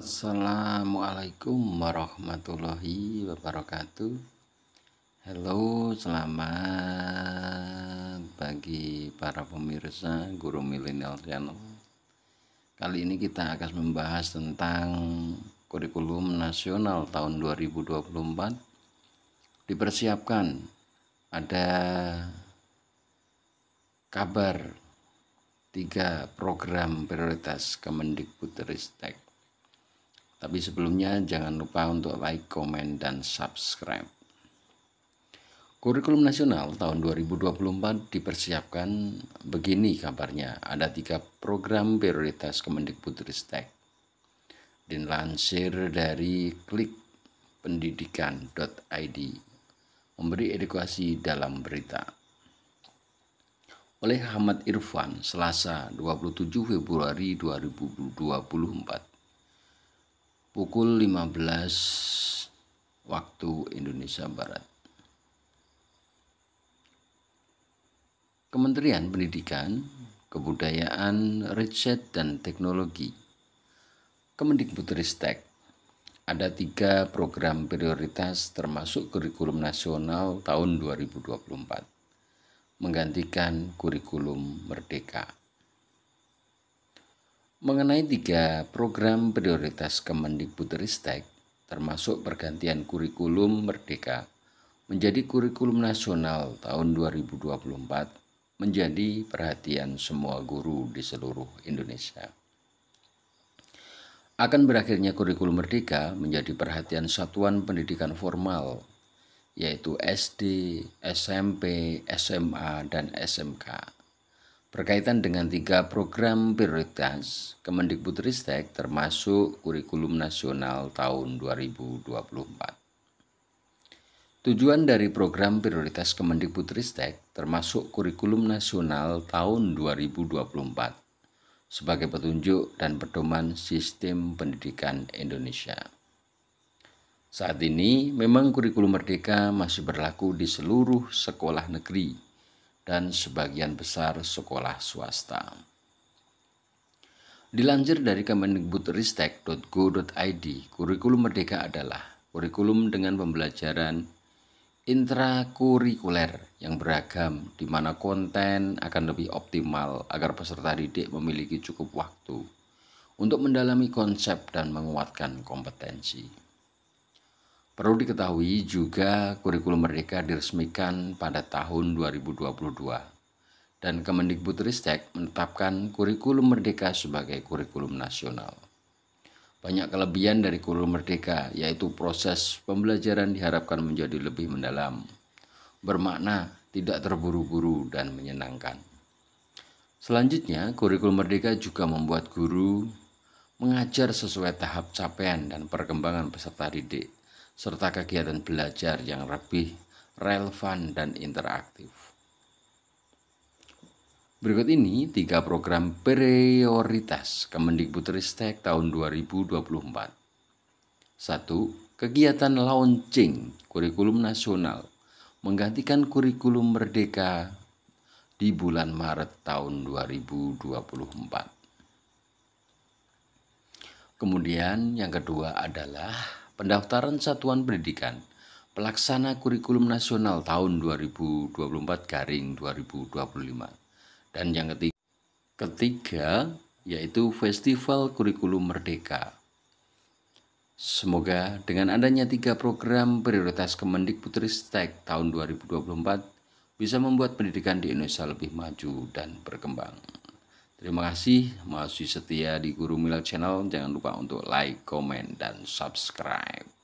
Assalamualaikum warahmatullahi wabarakatuh Halo selamat bagi para pemirsa Guru Milenial Channel Kali ini kita akan membahas tentang kurikulum nasional tahun 2024 Dipersiapkan ada kabar tiga program prioritas Kemendikbudristek tapi sebelumnya jangan lupa untuk like, komen, dan subscribe. Kurikulum Nasional tahun 2024 dipersiapkan begini kabarnya. Ada tiga program prioritas Kemendikbudristek. Dilansir dari klik pendidikan.id memberi edukasi dalam berita. Oleh Ahmad Irfan, Selasa 27 Februari 2024 pukul 15 waktu Indonesia Barat. Kementerian Pendidikan, Kebudayaan, Riset, dan Teknologi Kemendikbudristek ada tiga program prioritas termasuk kurikulum nasional tahun 2024 menggantikan kurikulum merdeka mengenai tiga program prioritas Kemendikbudristek termasuk pergantian kurikulum Merdeka menjadi kurikulum nasional tahun 2024 menjadi perhatian semua guru di seluruh Indonesia. Akan berakhirnya kurikulum Merdeka menjadi perhatian satuan pendidikan formal, yaitu SD, SMP, SMA, dan SMK berkaitan dengan tiga program prioritas Kemendikbudristek termasuk kurikulum nasional tahun 2024. Tujuan dari program prioritas Kemendikbudristek termasuk kurikulum nasional tahun 2024 sebagai petunjuk dan pedoman sistem pendidikan Indonesia. Saat ini memang kurikulum merdeka masih berlaku di seluruh sekolah negeri dan sebagian besar sekolah swasta. Dilanjir dari kemendikbudristek.go.id, kurikulum merdeka adalah kurikulum dengan pembelajaran intrakurikuler yang beragam di mana konten akan lebih optimal agar peserta didik memiliki cukup waktu untuk mendalami konsep dan menguatkan kompetensi. Perlu diketahui juga kurikulum merdeka diresmikan pada tahun 2022 dan Kemendikbudristek menetapkan kurikulum merdeka sebagai kurikulum nasional. Banyak kelebihan dari kurikulum merdeka yaitu proses pembelajaran diharapkan menjadi lebih mendalam, bermakna tidak terburu-buru dan menyenangkan. Selanjutnya, kurikulum merdeka juga membuat guru mengajar sesuai tahap capaian dan perkembangan peserta didik serta kegiatan belajar yang lebih relevan dan interaktif. Berikut ini tiga program prioritas Kemendikbudristek tahun 2024. 1. Kegiatan launching kurikulum nasional menggantikan kurikulum merdeka di bulan Maret tahun 2024. Kemudian yang kedua adalah pendaftaran satuan pendidikan pelaksana kurikulum nasional tahun 2024 garing 2025. Dan yang ketiga, ketiga yaitu Festival Kurikulum Merdeka. Semoga dengan adanya tiga program prioritas Kemendikbudristek tahun 2024 bisa membuat pendidikan di Indonesia lebih maju dan berkembang. Terima kasih masih setia di Guru Milal Channel. Jangan lupa untuk like, comment, dan subscribe.